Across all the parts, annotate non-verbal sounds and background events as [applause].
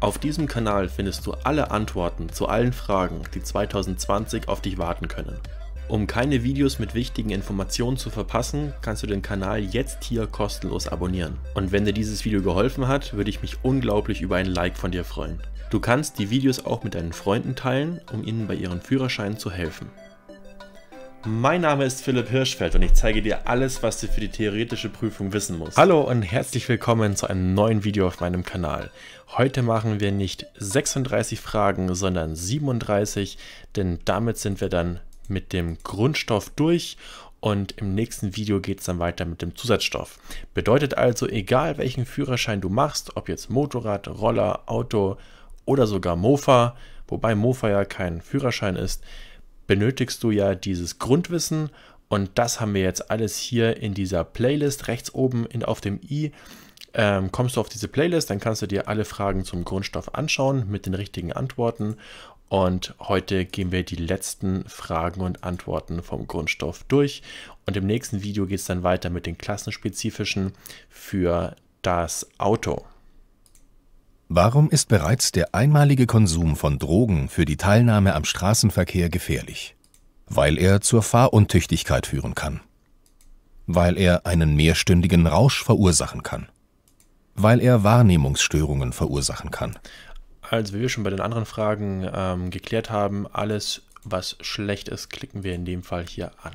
Auf diesem Kanal findest du alle Antworten zu allen Fragen, die 2020 auf dich warten können. Um keine Videos mit wichtigen Informationen zu verpassen, kannst du den Kanal jetzt hier kostenlos abonnieren. Und wenn dir dieses Video geholfen hat, würde ich mich unglaublich über ein Like von dir freuen. Du kannst die Videos auch mit deinen Freunden teilen, um ihnen bei ihren Führerscheinen zu helfen. Mein Name ist Philipp Hirschfeld und ich zeige dir alles, was du für die theoretische Prüfung wissen musst. Hallo und herzlich willkommen zu einem neuen Video auf meinem Kanal. Heute machen wir nicht 36 Fragen, sondern 37, denn damit sind wir dann mit dem Grundstoff durch und im nächsten Video geht es dann weiter mit dem Zusatzstoff. Bedeutet also, egal welchen Führerschein du machst, ob jetzt Motorrad, Roller, Auto oder sogar Mofa, wobei Mofa ja kein Führerschein ist, benötigst du ja dieses Grundwissen und das haben wir jetzt alles hier in dieser Playlist rechts oben in, auf dem i. Ähm, kommst du auf diese Playlist, dann kannst du dir alle Fragen zum Grundstoff anschauen mit den richtigen Antworten. Und heute gehen wir die letzten Fragen und Antworten vom Grundstoff durch. Und im nächsten Video geht es dann weiter mit den klassenspezifischen für das Auto. Warum ist bereits der einmalige Konsum von Drogen für die Teilnahme am Straßenverkehr gefährlich? Weil er zur Fahruntüchtigkeit führen kann. Weil er einen mehrstündigen Rausch verursachen kann. Weil er Wahrnehmungsstörungen verursachen kann. Also wie wir schon bei den anderen Fragen ähm, geklärt haben, alles, was schlecht ist, klicken wir in dem Fall hier an.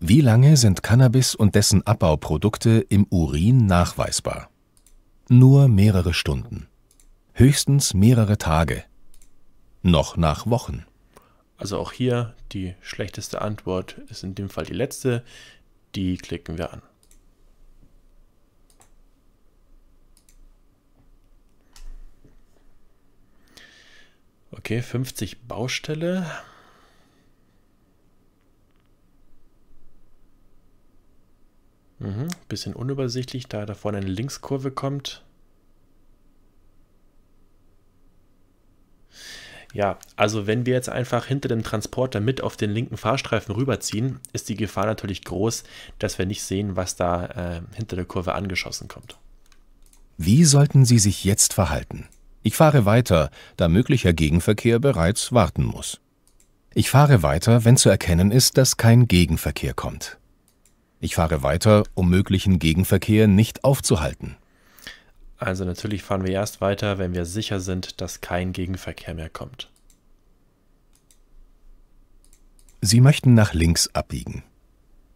Wie lange sind Cannabis und dessen Abbauprodukte im Urin nachweisbar? nur mehrere Stunden, höchstens mehrere Tage, noch nach Wochen. Also auch hier die schlechteste Antwort ist in dem Fall die letzte. Die klicken wir an. Okay, 50 Baustelle. Mhm, bisschen unübersichtlich, da da vorne eine Linkskurve kommt. Ja, also wenn wir jetzt einfach hinter dem Transporter mit auf den linken Fahrstreifen rüberziehen, ist die Gefahr natürlich groß, dass wir nicht sehen, was da äh, hinter der Kurve angeschossen kommt. Wie sollten Sie sich jetzt verhalten? Ich fahre weiter, da möglicher Gegenverkehr bereits warten muss. Ich fahre weiter, wenn zu erkennen ist, dass kein Gegenverkehr kommt. Ich fahre weiter, um möglichen Gegenverkehr nicht aufzuhalten. Also natürlich fahren wir erst weiter, wenn wir sicher sind, dass kein Gegenverkehr mehr kommt. Sie möchten nach links abbiegen.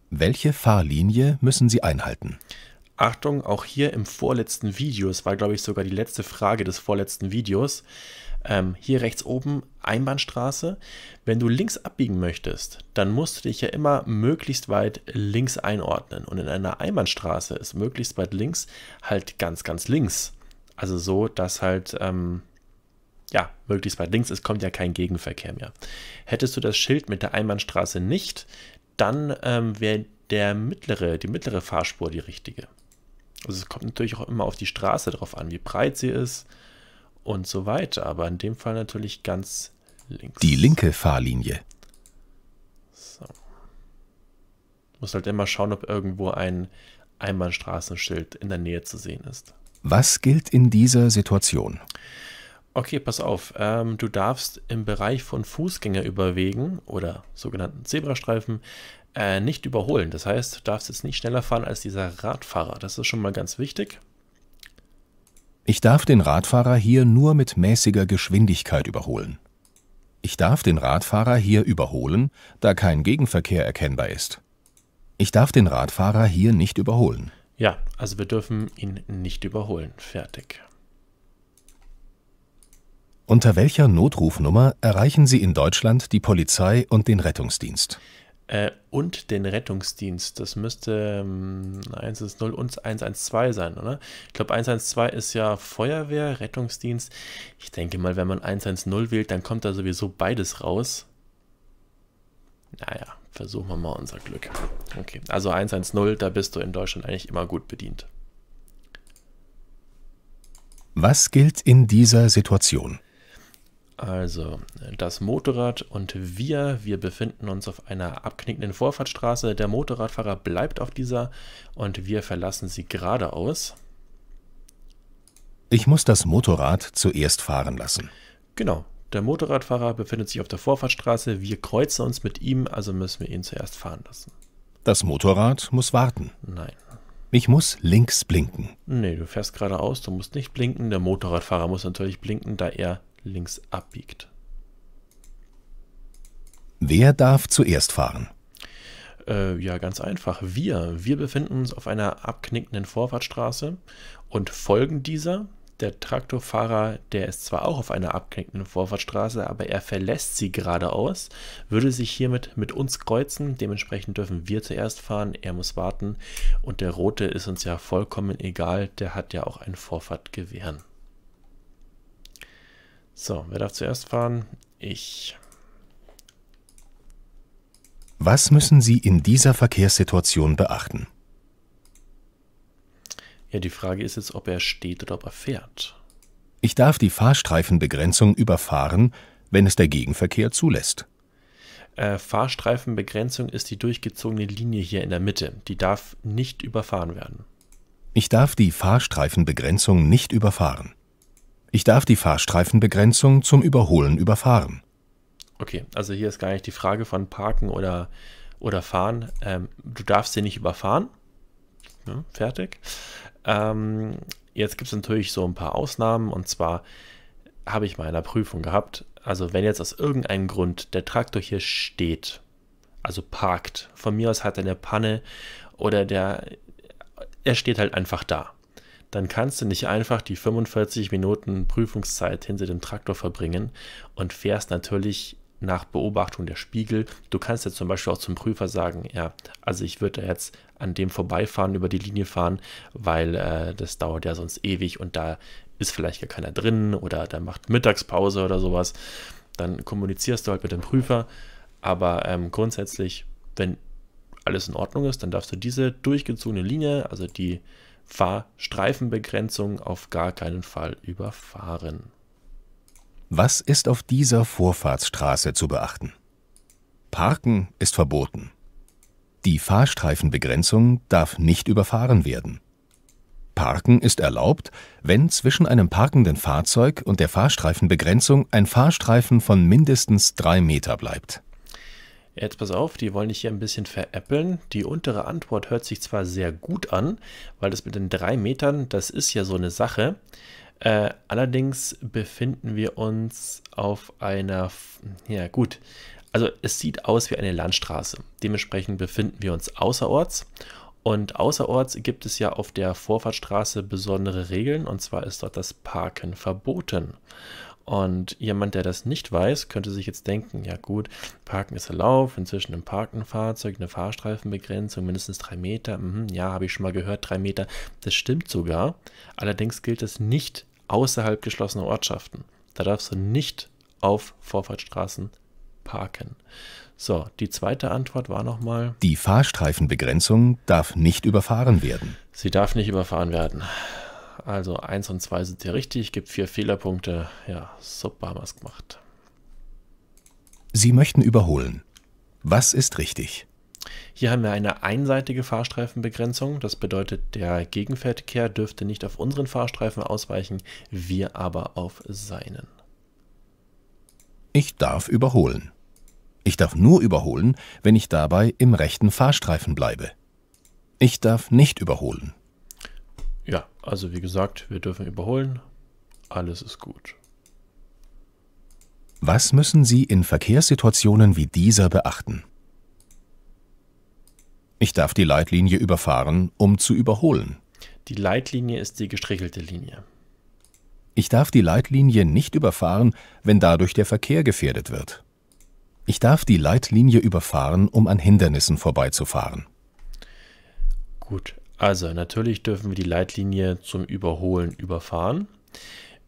Welche Fahrlinie müssen Sie einhalten? Achtung, auch hier im vorletzten Video, es war glaube ich sogar die letzte Frage des vorletzten Videos, ähm, hier rechts oben Einbahnstraße. Wenn du links abbiegen möchtest, dann musst du dich ja immer möglichst weit links einordnen. Und in einer Einbahnstraße ist möglichst weit links halt ganz, ganz links. Also so, dass halt... Ähm, ja, möglichst weit links, es kommt ja kein Gegenverkehr mehr. Hättest du das Schild mit der Einbahnstraße nicht, dann ähm, wäre der mittlere, die mittlere Fahrspur die richtige. Also es kommt natürlich auch immer auf die Straße drauf an, wie breit sie ist und so weiter. Aber in dem Fall natürlich ganz links. Die linke Fahrlinie. So. Muss halt immer schauen, ob irgendwo ein Einbahnstraßenschild in der Nähe zu sehen ist. Was gilt in dieser Situation? Okay, pass auf. Ähm, du darfst im Bereich von Fußgängerüberwegen oder sogenannten Zebrastreifen äh, nicht überholen. Das heißt, du darfst jetzt nicht schneller fahren als dieser Radfahrer. Das ist schon mal ganz wichtig. Ich darf den Radfahrer hier nur mit mäßiger Geschwindigkeit überholen. Ich darf den Radfahrer hier überholen, da kein Gegenverkehr erkennbar ist. Ich darf den Radfahrer hier nicht überholen. Ja, also wir dürfen ihn nicht überholen. Fertig. Unter welcher Notrufnummer erreichen Sie in Deutschland die Polizei und den Rettungsdienst? Äh, und den Rettungsdienst. Das müsste ähm, 110 und 112 sein, oder? Ich glaube, 112 ist ja Feuerwehr, Rettungsdienst. Ich denke mal, wenn man 110 wählt, dann kommt da sowieso beides raus. Naja, versuchen wir mal unser Glück. Okay, also 110, da bist du in Deutschland eigentlich immer gut bedient. Was gilt in dieser Situation? Also, das Motorrad und wir, wir befinden uns auf einer abknickenden Vorfahrtsstraße. Der Motorradfahrer bleibt auf dieser und wir verlassen sie geradeaus. Ich muss das Motorrad zuerst fahren lassen. Genau. Der Motorradfahrer befindet sich auf der Vorfahrtsstraße. Wir kreuzen uns mit ihm, also müssen wir ihn zuerst fahren lassen. Das Motorrad muss warten. Nein. Ich muss links blinken. Nee, du fährst geradeaus, du musst nicht blinken. Der Motorradfahrer muss natürlich blinken, da er links abbiegt. Wer darf zuerst fahren? Äh, ja, ganz einfach. Wir. Wir befinden uns auf einer abknickenden Vorfahrtsstraße und folgen dieser. Der Traktorfahrer, der ist zwar auch auf einer abknickenden Vorfahrtsstraße, aber er verlässt sie geradeaus, würde sich hiermit mit uns kreuzen. Dementsprechend dürfen wir zuerst fahren, er muss warten. Und der Rote ist uns ja vollkommen egal, der hat ja auch ein Vorfahrtgewehren. So, wer darf zuerst fahren? Ich. Was müssen Sie in dieser Verkehrssituation beachten? Ja, die Frage ist jetzt, ob er steht oder ob er fährt. Ich darf die Fahrstreifenbegrenzung überfahren, wenn es der Gegenverkehr zulässt. Äh, Fahrstreifenbegrenzung ist die durchgezogene Linie hier in der Mitte. Die darf nicht überfahren werden. Ich darf die Fahrstreifenbegrenzung nicht überfahren. Ich darf die Fahrstreifenbegrenzung zum Überholen überfahren. Okay, also hier ist gar nicht die Frage von Parken oder, oder Fahren. Ähm, du darfst sie nicht überfahren. Ja, fertig. Ähm, jetzt gibt es natürlich so ein paar Ausnahmen und zwar habe ich mal in der Prüfung gehabt, also wenn jetzt aus irgendeinem Grund der Traktor hier steht, also parkt, von mir aus hat er eine Panne oder der, er steht halt einfach da dann kannst du nicht einfach die 45 Minuten Prüfungszeit hinter dem Traktor verbringen und fährst natürlich nach Beobachtung der Spiegel. Du kannst jetzt zum Beispiel auch zum Prüfer sagen, ja, also ich würde jetzt an dem vorbeifahren, über die Linie fahren, weil äh, das dauert ja sonst ewig und da ist vielleicht gar keiner drin oder da macht Mittagspause oder sowas. Dann kommunizierst du halt mit dem Prüfer. Aber ähm, grundsätzlich, wenn alles in Ordnung ist, dann darfst du diese durchgezogene Linie, also die Fahrstreifenbegrenzung auf gar keinen Fall überfahren. Was ist auf dieser Vorfahrtsstraße zu beachten? Parken ist verboten. Die Fahrstreifenbegrenzung darf nicht überfahren werden. Parken ist erlaubt, wenn zwischen einem parkenden Fahrzeug und der Fahrstreifenbegrenzung ein Fahrstreifen von mindestens drei Meter bleibt. Jetzt pass auf, die wollen dich hier ein bisschen veräppeln. Die untere Antwort hört sich zwar sehr gut an, weil das mit den drei Metern, das ist ja so eine Sache. Äh, allerdings befinden wir uns auf einer, ja gut, also es sieht aus wie eine Landstraße. Dementsprechend befinden wir uns außerorts. Und außerorts gibt es ja auf der Vorfahrtstraße besondere Regeln, und zwar ist dort das Parken verboten. Und jemand, der das nicht weiß, könnte sich jetzt denken, ja gut, Parken ist erlaubt, inzwischen im Parkenfahrzeug eine Fahrstreifenbegrenzung, mindestens drei Meter, mhm, ja, habe ich schon mal gehört, drei Meter, das stimmt sogar. Allerdings gilt das nicht außerhalb geschlossener Ortschaften. Da darfst du nicht auf Vorfahrtsstraßen parken. So, die zweite Antwort war nochmal. Die Fahrstreifenbegrenzung darf nicht überfahren werden. Sie darf nicht überfahren werden. Also 1 und 2 sind hier richtig, gibt 4 Fehlerpunkte. Ja, super haben wir es gemacht. Sie möchten überholen. Was ist richtig? Hier haben wir eine einseitige Fahrstreifenbegrenzung. Das bedeutet, der Gegenverkehr dürfte nicht auf unseren Fahrstreifen ausweichen, wir aber auf seinen. Ich darf überholen. Ich darf nur überholen, wenn ich dabei im rechten Fahrstreifen bleibe. Ich darf nicht überholen, ja, also wie gesagt, wir dürfen überholen. Alles ist gut. Was müssen Sie in Verkehrssituationen wie dieser beachten? Ich darf die Leitlinie überfahren, um zu überholen. Die Leitlinie ist die gestrichelte Linie. Ich darf die Leitlinie nicht überfahren, wenn dadurch der Verkehr gefährdet wird. Ich darf die Leitlinie überfahren, um an Hindernissen vorbeizufahren. Gut, also natürlich dürfen wir die Leitlinie zum Überholen überfahren.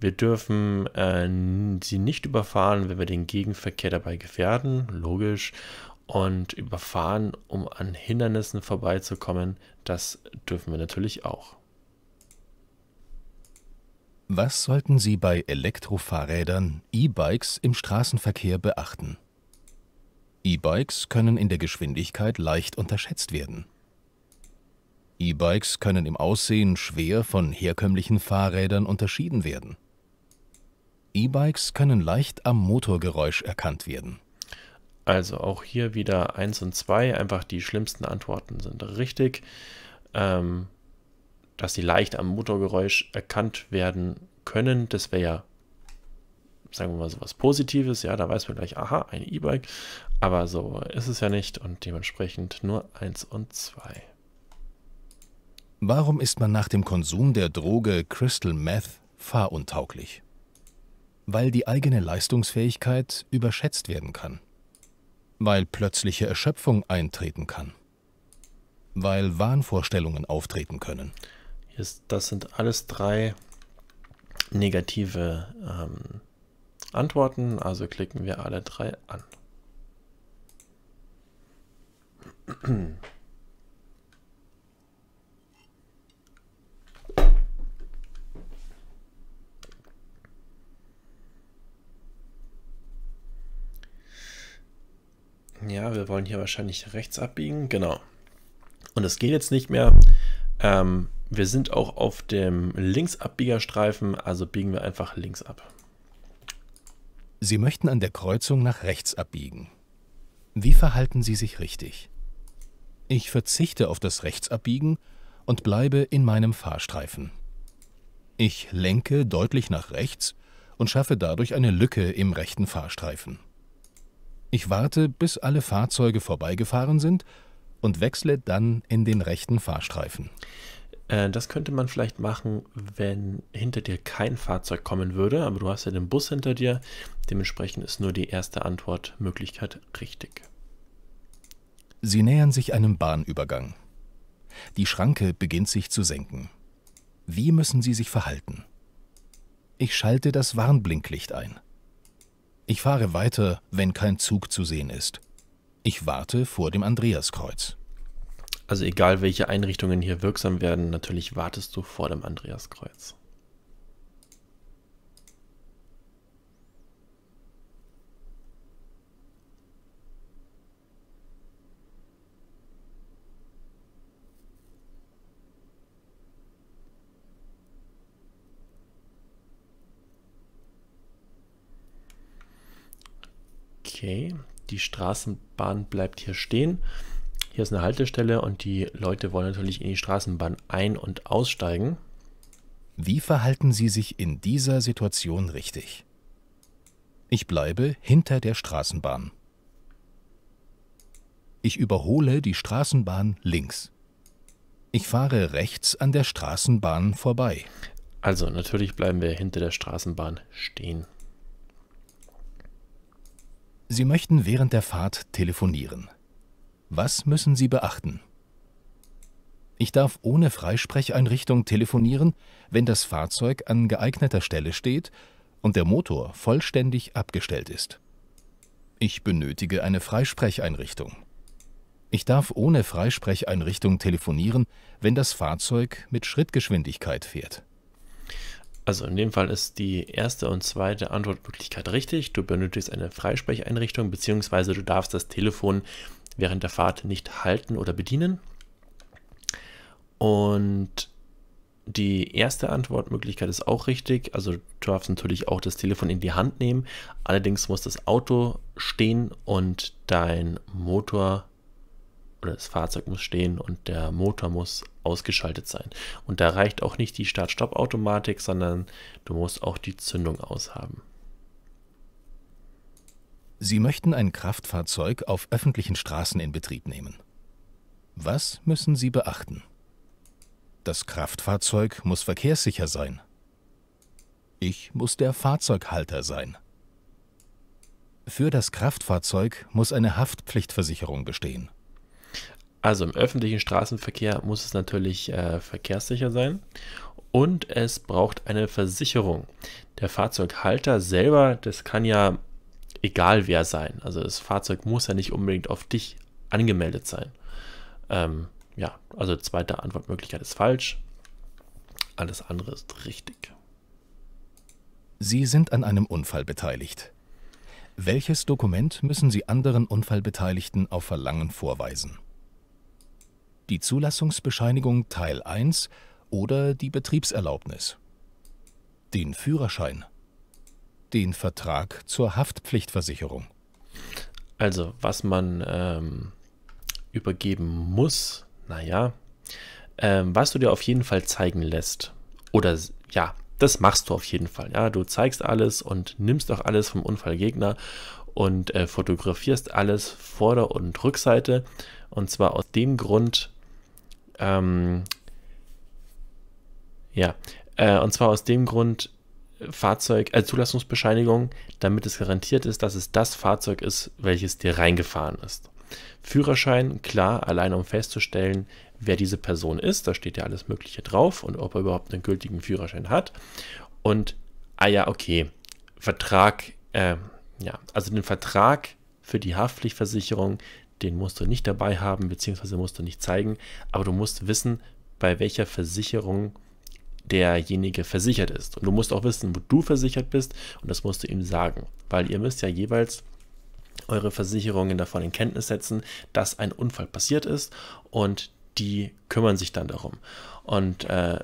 Wir dürfen äh, sie nicht überfahren, wenn wir den Gegenverkehr dabei gefährden, logisch. Und überfahren, um an Hindernissen vorbeizukommen, das dürfen wir natürlich auch. Was sollten Sie bei Elektrofahrrädern, E-Bikes im Straßenverkehr beachten? E-Bikes können in der Geschwindigkeit leicht unterschätzt werden. E-Bikes können im Aussehen schwer von herkömmlichen Fahrrädern unterschieden werden. E-Bikes können leicht am Motorgeräusch erkannt werden. Also auch hier wieder 1 und 2, einfach die schlimmsten Antworten sind richtig. Ähm, dass sie leicht am Motorgeräusch erkannt werden können, das wäre ja, sagen wir mal, so was Positives. Ja, da weiß man gleich, aha, ein E-Bike. Aber so ist es ja nicht und dementsprechend nur 1 und 2. Warum ist man nach dem Konsum der Droge Crystal Meth fahruntauglich? Weil die eigene Leistungsfähigkeit überschätzt werden kann. Weil plötzliche Erschöpfung eintreten kann. Weil Wahnvorstellungen auftreten können. Das sind alles drei negative ähm, Antworten, also klicken wir alle drei an. [clears throat] Ja, wir wollen hier wahrscheinlich rechts abbiegen. Genau. Und es geht jetzt nicht mehr. Ähm, wir sind auch auf dem Linksabbiegerstreifen, also biegen wir einfach links ab. Sie möchten an der Kreuzung nach rechts abbiegen. Wie verhalten Sie sich richtig? Ich verzichte auf das Rechtsabbiegen und bleibe in meinem Fahrstreifen. Ich lenke deutlich nach rechts und schaffe dadurch eine Lücke im rechten Fahrstreifen. Ich warte, bis alle Fahrzeuge vorbeigefahren sind und wechsle dann in den rechten Fahrstreifen. Äh, das könnte man vielleicht machen, wenn hinter dir kein Fahrzeug kommen würde, aber du hast ja den Bus hinter dir. Dementsprechend ist nur die erste Antwortmöglichkeit richtig. Sie nähern sich einem Bahnübergang. Die Schranke beginnt sich zu senken. Wie müssen Sie sich verhalten? Ich schalte das Warnblinklicht ein. Ich fahre weiter, wenn kein Zug zu sehen ist. Ich warte vor dem Andreaskreuz. Also egal, welche Einrichtungen hier wirksam werden, natürlich wartest du vor dem Andreaskreuz. Okay, die Straßenbahn bleibt hier stehen. Hier ist eine Haltestelle und die Leute wollen natürlich in die Straßenbahn ein- und aussteigen. Wie verhalten Sie sich in dieser Situation richtig? Ich bleibe hinter der Straßenbahn. Ich überhole die Straßenbahn links. Ich fahre rechts an der Straßenbahn vorbei. Also natürlich bleiben wir hinter der Straßenbahn stehen. Sie möchten während der Fahrt telefonieren. Was müssen Sie beachten? Ich darf ohne Freisprecheinrichtung telefonieren, wenn das Fahrzeug an geeigneter Stelle steht und der Motor vollständig abgestellt ist. Ich benötige eine Freisprecheinrichtung. Ich darf ohne Freisprecheinrichtung telefonieren, wenn das Fahrzeug mit Schrittgeschwindigkeit fährt. Also in dem Fall ist die erste und zweite Antwortmöglichkeit richtig. Du benötigst eine Freisprecheinrichtung bzw. du darfst das Telefon während der Fahrt nicht halten oder bedienen. Und die erste Antwortmöglichkeit ist auch richtig. Also du darfst natürlich auch das Telefon in die Hand nehmen. Allerdings muss das Auto stehen und dein Motor oder das Fahrzeug muss stehen und der Motor muss ausgeschaltet sein. Und da reicht auch nicht die Start-Stopp-Automatik, sondern du musst auch die Zündung aushaben. Sie möchten ein Kraftfahrzeug auf öffentlichen Straßen in Betrieb nehmen. Was müssen Sie beachten? Das Kraftfahrzeug muss verkehrssicher sein. Ich muss der Fahrzeughalter sein. Für das Kraftfahrzeug muss eine Haftpflichtversicherung bestehen. Also im öffentlichen Straßenverkehr muss es natürlich äh, verkehrssicher sein und es braucht eine Versicherung. Der Fahrzeughalter selber, das kann ja egal wer sein. Also das Fahrzeug muss ja nicht unbedingt auf dich angemeldet sein. Ähm, ja, also zweite Antwortmöglichkeit ist falsch. Alles andere ist richtig. Sie sind an einem Unfall beteiligt. Welches Dokument müssen Sie anderen Unfallbeteiligten auf Verlangen vorweisen? die Zulassungsbescheinigung Teil 1 oder die Betriebserlaubnis, den Führerschein, den Vertrag zur Haftpflichtversicherung. Also, was man ähm, übergeben muss, naja, ähm, was du dir auf jeden Fall zeigen lässt, oder ja, das machst du auf jeden Fall. Ja, du zeigst alles und nimmst auch alles vom Unfallgegner und äh, fotografierst alles Vorder- und Rückseite. Und zwar aus dem Grund, ähm, ja, äh, und zwar aus dem Grund, Fahrzeug, äh, Zulassungsbescheinigung, damit es garantiert ist, dass es das Fahrzeug ist, welches dir reingefahren ist. Führerschein, klar, allein um festzustellen, wer diese Person ist, da steht ja alles Mögliche drauf und ob er überhaupt einen gültigen Führerschein hat. Und, ah ja, okay, Vertrag, äh, ja, also den Vertrag für die Haftpflichtversicherung, den musst du nicht dabei haben, beziehungsweise musst du nicht zeigen, aber du musst wissen, bei welcher Versicherung derjenige versichert ist. Und du musst auch wissen, wo du versichert bist und das musst du ihm sagen, weil ihr müsst ja jeweils eure Versicherungen davon in Kenntnis setzen, dass ein Unfall passiert ist und die kümmern sich dann darum. Und äh,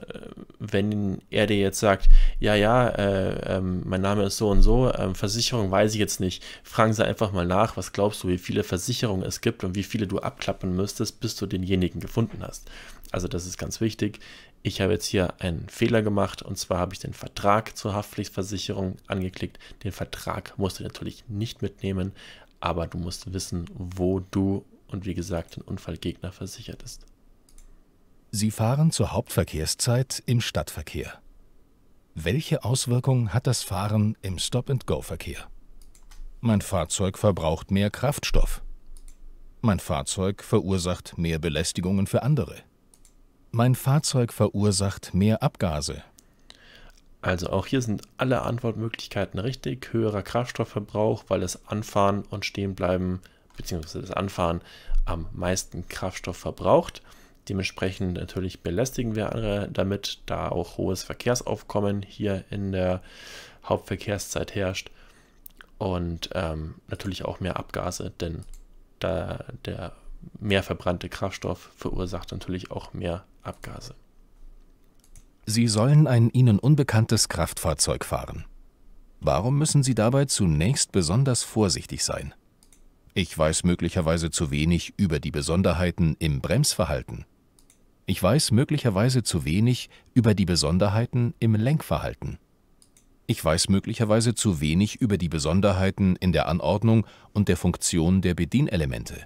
wenn er dir jetzt sagt, ja, ja, äh, äh, mein Name ist so und so, ähm, Versicherung weiß ich jetzt nicht, fragen Sie einfach mal nach, was glaubst du, wie viele Versicherungen es gibt und wie viele du abklappen müsstest, bis du denjenigen gefunden hast. Also das ist ganz wichtig. Ich habe jetzt hier einen Fehler gemacht und zwar habe ich den Vertrag zur Haftpflichtversicherung angeklickt. Den Vertrag musst du natürlich nicht mitnehmen, aber du musst wissen, wo du und wie gesagt den Unfallgegner versichert ist. Sie fahren zur Hauptverkehrszeit im Stadtverkehr. Welche Auswirkungen hat das Fahren im Stop-and-Go-Verkehr? Mein Fahrzeug verbraucht mehr Kraftstoff. Mein Fahrzeug verursacht mehr Belästigungen für andere. Mein Fahrzeug verursacht mehr Abgase. Also auch hier sind alle Antwortmöglichkeiten richtig. Höherer Kraftstoffverbrauch, weil das Anfahren und Stehenbleiben bzw. das Anfahren am meisten Kraftstoff verbraucht. Dementsprechend natürlich belästigen wir andere damit, da auch hohes Verkehrsaufkommen hier in der Hauptverkehrszeit herrscht und ähm, natürlich auch mehr Abgase, denn da der mehr verbrannte Kraftstoff verursacht natürlich auch mehr Abgase. Sie sollen ein Ihnen unbekanntes Kraftfahrzeug fahren. Warum müssen Sie dabei zunächst besonders vorsichtig sein? Ich weiß möglicherweise zu wenig über die Besonderheiten im Bremsverhalten. Ich weiß möglicherweise zu wenig über die Besonderheiten im Lenkverhalten. Ich weiß möglicherweise zu wenig über die Besonderheiten in der Anordnung und der Funktion der Bedienelemente.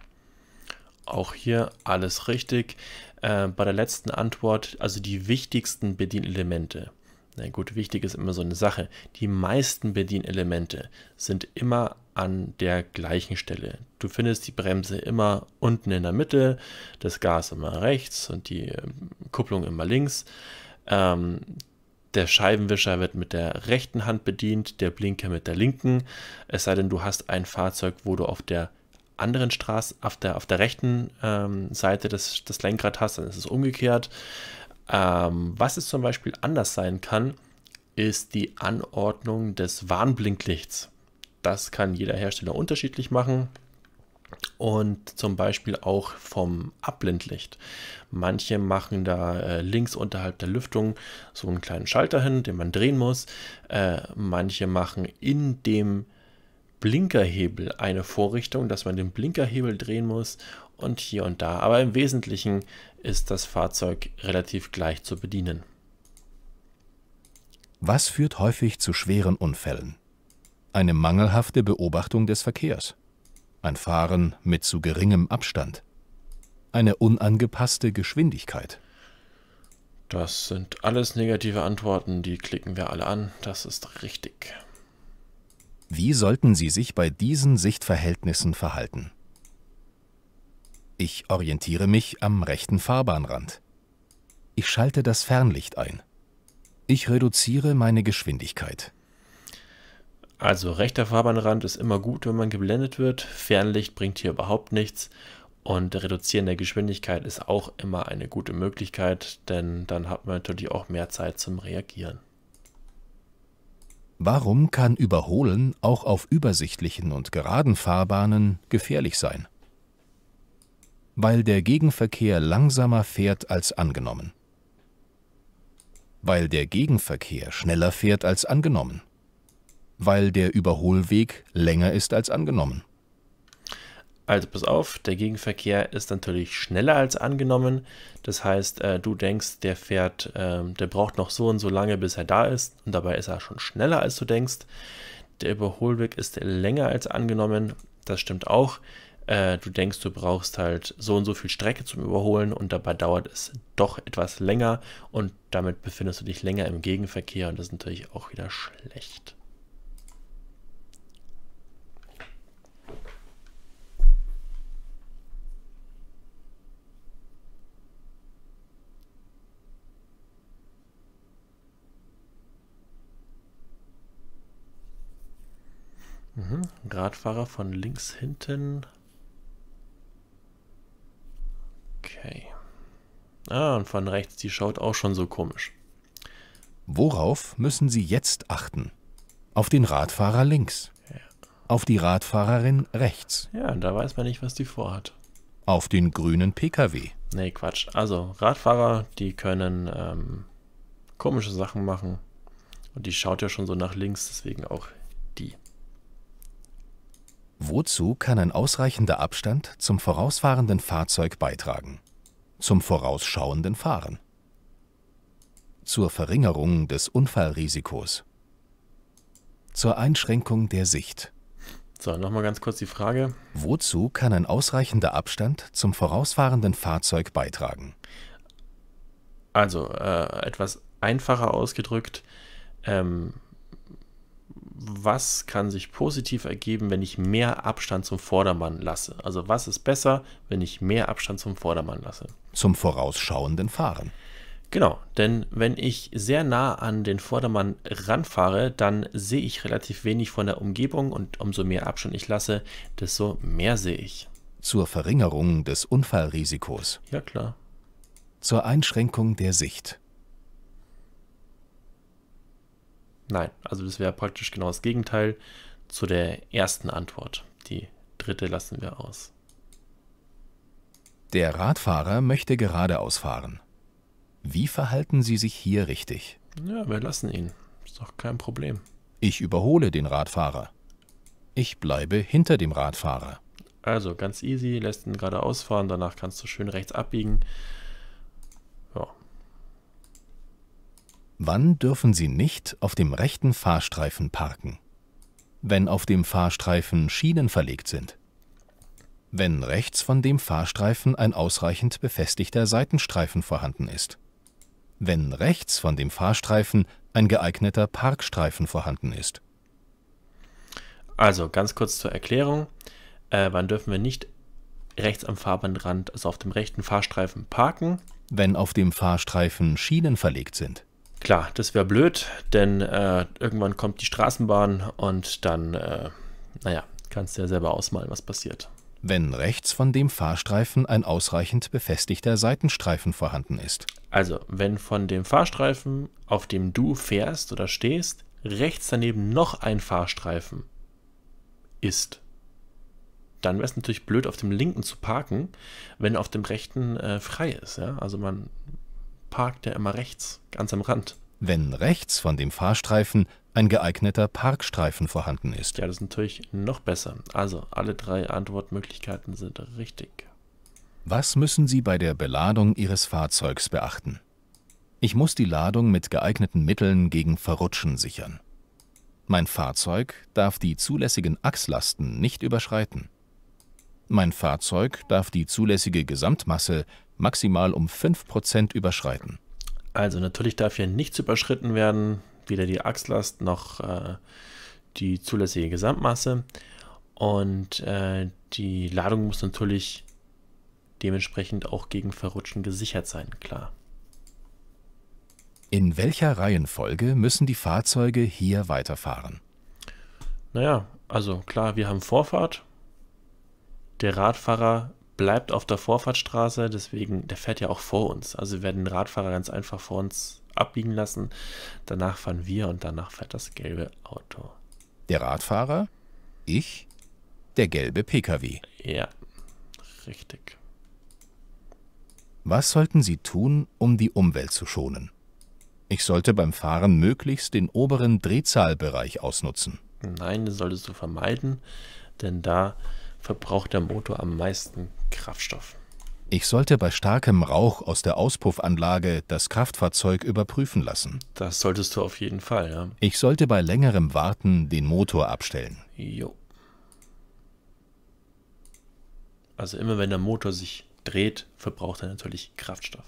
Auch hier alles richtig. Äh, bei der letzten Antwort, also die wichtigsten Bedienelemente. Na gut, wichtig ist immer so eine Sache. Die meisten Bedienelemente sind immer an der gleichen Stelle. Du findest die Bremse immer unten in der Mitte, das Gas immer rechts und die ähm, Kupplung immer links. Ähm, der Scheibenwischer wird mit der rechten Hand bedient, der Blinker mit der linken. Es sei denn, du hast ein Fahrzeug, wo du auf der anderen Straße, auf der, auf der rechten ähm, Seite das, das Lenkrad hast, dann ist es umgekehrt. Ähm, was es zum Beispiel anders sein kann, ist die Anordnung des Warnblinklichts. Das kann jeder Hersteller unterschiedlich machen und zum Beispiel auch vom Abblendlicht. Manche machen da äh, links unterhalb der Lüftung so einen kleinen Schalter hin, den man drehen muss. Äh, manche machen in dem Blinkerhebel eine Vorrichtung, dass man den Blinkerhebel drehen muss und hier und da. Aber im Wesentlichen ist das Fahrzeug relativ gleich zu bedienen. Was führt häufig zu schweren Unfällen? eine mangelhafte Beobachtung des Verkehrs, ein Fahren mit zu geringem Abstand, eine unangepasste Geschwindigkeit. Das sind alles negative Antworten, die klicken wir alle an, das ist richtig. Wie sollten Sie sich bei diesen Sichtverhältnissen verhalten? Ich orientiere mich am rechten Fahrbahnrand. Ich schalte das Fernlicht ein. Ich reduziere meine Geschwindigkeit. Also rechter Fahrbahnrand ist immer gut, wenn man geblendet wird. Fernlicht bringt hier überhaupt nichts. Und Reduzieren der Geschwindigkeit ist auch immer eine gute Möglichkeit, denn dann hat man natürlich auch mehr Zeit zum Reagieren. Warum kann Überholen auch auf übersichtlichen und geraden Fahrbahnen gefährlich sein? Weil der Gegenverkehr langsamer fährt als angenommen. Weil der Gegenverkehr schneller fährt als angenommen weil der Überholweg länger ist als angenommen. Also pass auf, der Gegenverkehr ist natürlich schneller als angenommen. Das heißt, äh, du denkst, der fährt, äh, der braucht noch so und so lange, bis er da ist. Und dabei ist er schon schneller, als du denkst. Der Überholweg ist länger als angenommen. Das stimmt auch. Äh, du denkst, du brauchst halt so und so viel Strecke zum Überholen und dabei dauert es doch etwas länger und damit befindest du dich länger im Gegenverkehr und das ist natürlich auch wieder schlecht. Mhm. Radfahrer von links hinten. Okay. Ah, und von rechts, die schaut auch schon so komisch. Worauf müssen Sie jetzt achten? Auf den Radfahrer links. Ja. Auf die Radfahrerin rechts. Ja, da weiß man nicht, was die vorhat. Auf den grünen Pkw. Nee, Quatsch. Also, Radfahrer, die können ähm, komische Sachen machen. Und die schaut ja schon so nach links, deswegen auch die. Wozu kann ein ausreichender Abstand zum vorausfahrenden Fahrzeug beitragen? Zum vorausschauenden Fahren. Zur Verringerung des Unfallrisikos. Zur Einschränkung der Sicht. So, nochmal ganz kurz die Frage. Wozu kann ein ausreichender Abstand zum vorausfahrenden Fahrzeug beitragen? Also, äh, etwas einfacher ausgedrückt, ähm, was kann sich positiv ergeben, wenn ich mehr Abstand zum Vordermann lasse? Also was ist besser, wenn ich mehr Abstand zum Vordermann lasse? Zum vorausschauenden Fahren. Genau, denn wenn ich sehr nah an den Vordermann ranfahre, dann sehe ich relativ wenig von der Umgebung und umso mehr Abstand ich lasse, desto mehr sehe ich. Zur Verringerung des Unfallrisikos. Ja klar. Zur Einschränkung der Sicht. Nein, also das wäre praktisch genau das Gegenteil zu der ersten Antwort. Die dritte lassen wir aus. Der Radfahrer möchte geradeaus fahren. Wie verhalten Sie sich hier richtig? Ja, wir lassen ihn. Ist doch kein Problem. Ich überhole den Radfahrer. Ich bleibe hinter dem Radfahrer. Also ganz easy, lässt ihn geradeaus fahren, danach kannst du schön rechts abbiegen. Wann dürfen Sie nicht auf dem rechten Fahrstreifen parken? Wenn auf dem Fahrstreifen Schienen verlegt sind. Wenn rechts von dem Fahrstreifen ein ausreichend befestigter Seitenstreifen vorhanden ist. Wenn rechts von dem Fahrstreifen ein geeigneter Parkstreifen vorhanden ist. Also ganz kurz zur Erklärung. Äh, wann dürfen wir nicht rechts am Fahrbahnrand, also auf dem rechten Fahrstreifen parken? Wenn auf dem Fahrstreifen Schienen verlegt sind. Klar, das wäre blöd, denn äh, irgendwann kommt die Straßenbahn und dann, äh, naja, kannst du ja selber ausmalen, was passiert. Wenn rechts von dem Fahrstreifen ein ausreichend befestigter Seitenstreifen vorhanden ist. Also, wenn von dem Fahrstreifen, auf dem du fährst oder stehst, rechts daneben noch ein Fahrstreifen ist, dann wäre es natürlich blöd, auf dem linken zu parken, wenn auf dem rechten äh, frei ist. Ja? Also man parkt er immer rechts, ganz am Rand. Wenn rechts von dem Fahrstreifen ein geeigneter Parkstreifen vorhanden ist. Ja, das ist natürlich noch besser. Also, alle drei Antwortmöglichkeiten sind richtig. Was müssen Sie bei der Beladung Ihres Fahrzeugs beachten? Ich muss die Ladung mit geeigneten Mitteln gegen Verrutschen sichern. Mein Fahrzeug darf die zulässigen Achslasten nicht überschreiten. Mein Fahrzeug darf die zulässige Gesamtmasse maximal um 5% überschreiten. Also natürlich darf hier nichts überschritten werden, weder die Achslast noch äh, die zulässige Gesamtmasse. Und äh, die Ladung muss natürlich dementsprechend auch gegen Verrutschen gesichert sein, klar. In welcher Reihenfolge müssen die Fahrzeuge hier weiterfahren? Naja, also klar, wir haben Vorfahrt. Der Radfahrer bleibt auf der Vorfahrtsstraße, deswegen, der fährt ja auch vor uns. Also wir werden den Radfahrer ganz einfach vor uns abbiegen lassen. Danach fahren wir und danach fährt das gelbe Auto. Der Radfahrer, ich, der gelbe Pkw. Ja, richtig. Was sollten Sie tun, um die Umwelt zu schonen? Ich sollte beim Fahren möglichst den oberen Drehzahlbereich ausnutzen. Nein, das solltest du vermeiden, denn da verbraucht der Motor am meisten Kraftstoff. Ich sollte bei starkem Rauch aus der Auspuffanlage das Kraftfahrzeug überprüfen lassen. Das solltest du auf jeden Fall, ja. Ich sollte bei längerem Warten den Motor abstellen. Jo. Also immer wenn der Motor sich dreht, verbraucht er natürlich Kraftstoff.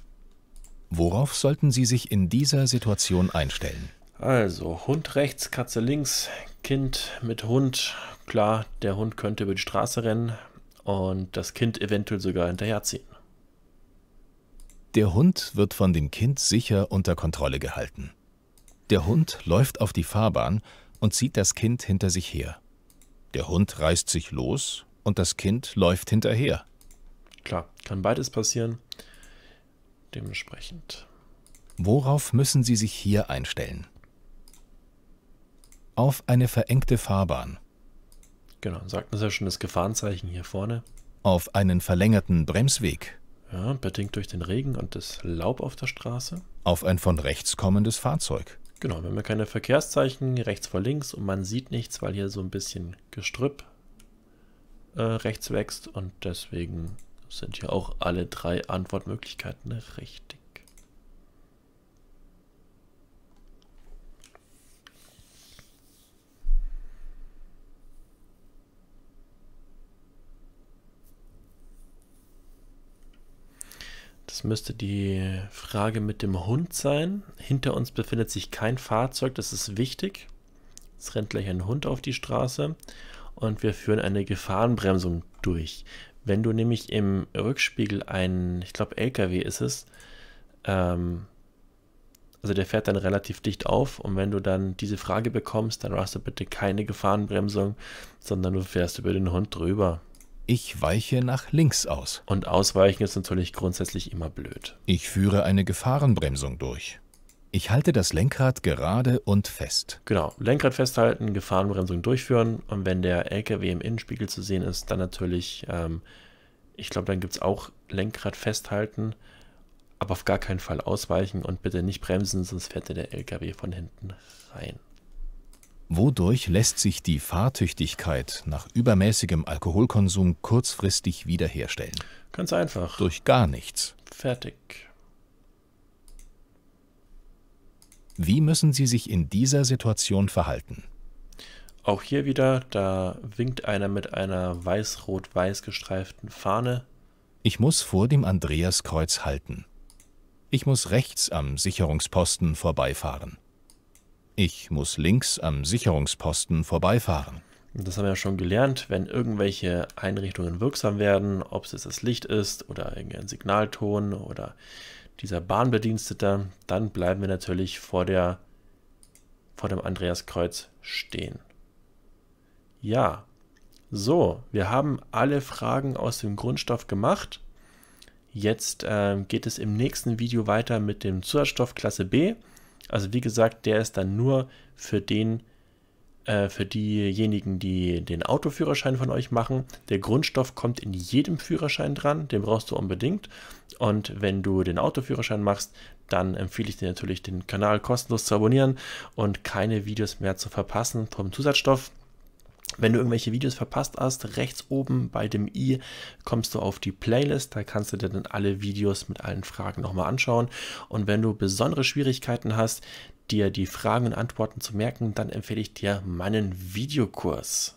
Worauf sollten Sie sich in dieser Situation einstellen? Also, Hund rechts, Katze links, Kind mit Hund. Klar, der Hund könnte über die Straße rennen und das Kind eventuell sogar hinterherziehen. Der Hund wird von dem Kind sicher unter Kontrolle gehalten. Der Hund läuft auf die Fahrbahn und zieht das Kind hinter sich her. Der Hund reißt sich los und das Kind läuft hinterher. Klar, kann beides passieren. Dementsprechend. Worauf müssen Sie sich hier einstellen? auf eine verengte Fahrbahn. Genau, sagt uns ja schon das Gefahrenzeichen hier vorne. Auf einen verlängerten Bremsweg. Ja, bedingt durch den Regen und das Laub auf der Straße. Auf ein von rechts kommendes Fahrzeug. Genau, wenn man keine Verkehrszeichen, rechts vor links und man sieht nichts, weil hier so ein bisschen Gestrüpp äh, rechts wächst und deswegen sind hier auch alle drei Antwortmöglichkeiten richtig. Das müsste die Frage mit dem Hund sein. Hinter uns befindet sich kein Fahrzeug, das ist wichtig. Es rennt gleich ein Hund auf die Straße und wir führen eine Gefahrenbremsung durch. Wenn du nämlich im Rückspiegel einen, ich glaube LKW ist es, ähm, also der fährt dann relativ dicht auf und wenn du dann diese Frage bekommst, dann hast du bitte keine Gefahrenbremsung, sondern du fährst über den Hund drüber. Ich weiche nach links aus. Und ausweichen ist natürlich grundsätzlich immer blöd. Ich führe eine Gefahrenbremsung durch. Ich halte das Lenkrad gerade und fest. Genau, Lenkrad festhalten, Gefahrenbremsung durchführen. Und wenn der LKW im Innenspiegel zu sehen ist, dann natürlich, ähm, ich glaube, dann gibt es auch Lenkrad festhalten, aber auf gar keinen Fall ausweichen und bitte nicht bremsen, sonst fährt der LKW von hinten rein. Wodurch lässt sich die Fahrtüchtigkeit nach übermäßigem Alkoholkonsum kurzfristig wiederherstellen? Ganz einfach. Durch gar nichts. Fertig. Wie müssen Sie sich in dieser Situation verhalten? Auch hier wieder, da winkt einer mit einer weiß-rot-weiß gestreiften Fahne. Ich muss vor dem Andreaskreuz halten. Ich muss rechts am Sicherungsposten vorbeifahren. Ich muss links am Sicherungsposten vorbeifahren. Das haben wir ja schon gelernt, wenn irgendwelche Einrichtungen wirksam werden, ob es jetzt das Licht ist oder irgendein Signalton oder dieser Bahnbediensteter, dann bleiben wir natürlich vor, der, vor dem Andreaskreuz stehen. Ja, so, wir haben alle Fragen aus dem Grundstoff gemacht. Jetzt äh, geht es im nächsten Video weiter mit dem Zusatzstoff Klasse B. Also wie gesagt, der ist dann nur für den, äh, für diejenigen, die den Autoführerschein von euch machen. Der Grundstoff kommt in jedem Führerschein dran, den brauchst du unbedingt. Und wenn du den Autoführerschein machst, dann empfehle ich dir natürlich, den Kanal kostenlos zu abonnieren und keine Videos mehr zu verpassen vom Zusatzstoff. Wenn du irgendwelche Videos verpasst hast, rechts oben bei dem i kommst du auf die Playlist, da kannst du dir dann alle Videos mit allen Fragen nochmal anschauen. Und wenn du besondere Schwierigkeiten hast, dir die Fragen und Antworten zu merken, dann empfehle ich dir meinen Videokurs.